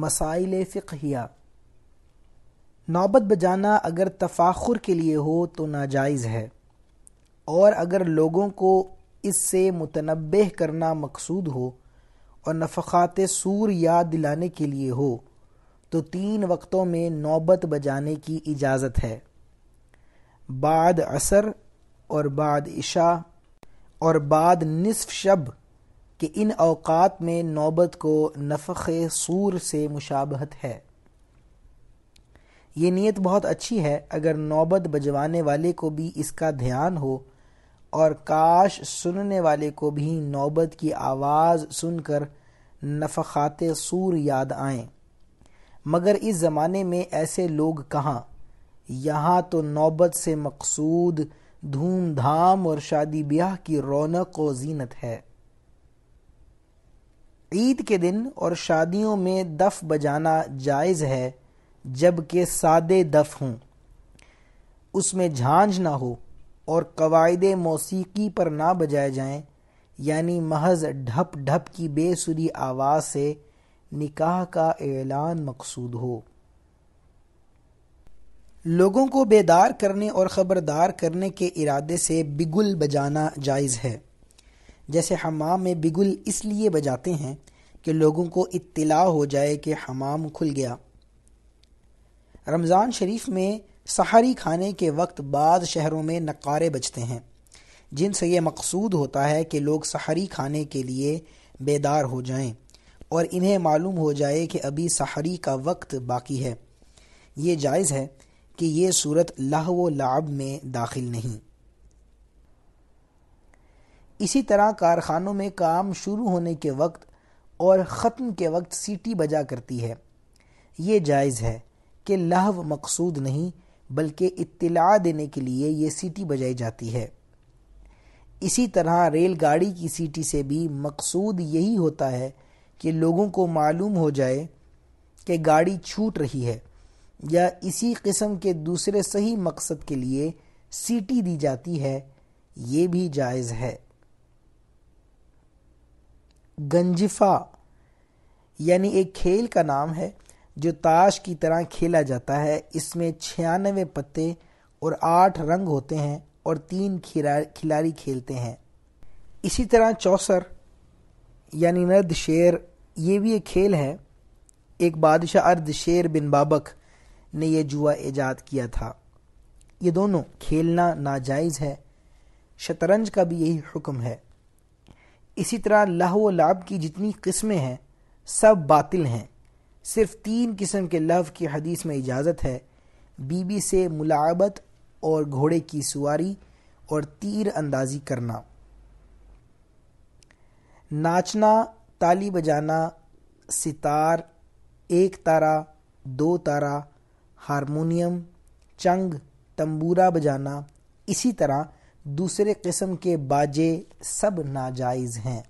مسائل فقہیہ نوبت بجانا اگر تفاخر کے لیے ہو تو ناجائز ہے اور اگر لوگوں کو اس سے متنبع کرنا مقصود ہو اور نفقات سور یاد دلانے کے لیے ہو تو تین وقتوں میں نوبت بجانے کی اجازت ہے بعد عصر اور بعد عشاء اور بعد نصف شب کہ ان اوقات میں نوبت کو نفخ سور سے مشابہت ہے یہ نیت بہت اچھی ہے اگر نوبت بجوانے والے کو بھی اس کا دھیان ہو اور کاش سننے والے کو بھی نوبت کی آواز سن کر نفخات سور یاد آئیں مگر اس زمانے میں ایسے لوگ کہاں یہاں تو نوبت سے مقصود دھوم دھام اور شادی بیاہ کی رونق و زینت ہے عید کے دن اور شادیوں میں دف بجانا جائز ہے جب کہ سادے دف ہوں اس میں جھانج نہ ہو اور قواعد موسیقی پر نہ بجائے جائیں یعنی محض ڈھپ ڈھپ کی بے سری آواز سے نکاح کا اعلان مقصود ہو لوگوں کو بیدار کرنے اور خبردار کرنے کے ارادے سے بگل بجانا جائز ہے جیسے حمام میں بگل اس لیے بجاتے ہیں کہ لوگوں کو اطلاع ہو جائے کہ حمام کھل گیا رمضان شریف میں سحری کھانے کے وقت بعض شہروں میں نقارے بجتے ہیں جن سے یہ مقصود ہوتا ہے کہ لوگ سحری کھانے کے لیے بیدار ہو جائیں اور انہیں معلوم ہو جائے کہ ابھی سحری کا وقت باقی ہے یہ جائز ہے کہ یہ صورت لہو و لعب میں داخل نہیں اسی طرح کارخانوں میں کام شروع ہونے کے وقت اور ختم کے وقت سیٹی بجا کرتی ہے یہ جائز ہے کہ لہو مقصود نہیں بلکہ اطلاع دینے کے لیے یہ سیٹی بجائی جاتی ہے اسی طرح ریل گاڑی کی سیٹی سے بھی مقصود یہی ہوتا ہے کہ لوگوں کو معلوم ہو جائے کہ گاڑی چھوٹ رہی ہے یا اسی قسم کے دوسرے صحیح مقصد کے لیے سیٹی دی جاتی ہے یہ بھی جائز ہے گنجفا یعنی ایک کھیل کا نام ہے جو تاش کی طرح کھیلا جاتا ہے اس میں چھیانوے پتے اور آٹھ رنگ ہوتے ہیں اور تین کھلاڑی کھیلتے ہیں اسی طرح چوسر یعنی نرد شیر یہ بھی ایک کھیل ہے ایک بادشاہ ارد شیر بن بابک نے یہ جوا ایجاد کیا تھا یہ دونوں کھیلنا ناجائز ہے شطرنج کا بھی یہی حکم ہے اسی طرح لہو و لعب کی جتنی قسمیں ہیں سب باطل ہیں صرف تین قسم کے لہو کی حدیث میں اجازت ہے بی بی سے ملاعبت اور گھوڑے کی سواری اور تیر اندازی کرنا ناچنا تالی بجانا ستار ایک تارہ دو تارہ ہارمونیم چنگ تمبورا بجانا اسی طرح دوسرے قسم کے باجے سب ناجائز ہیں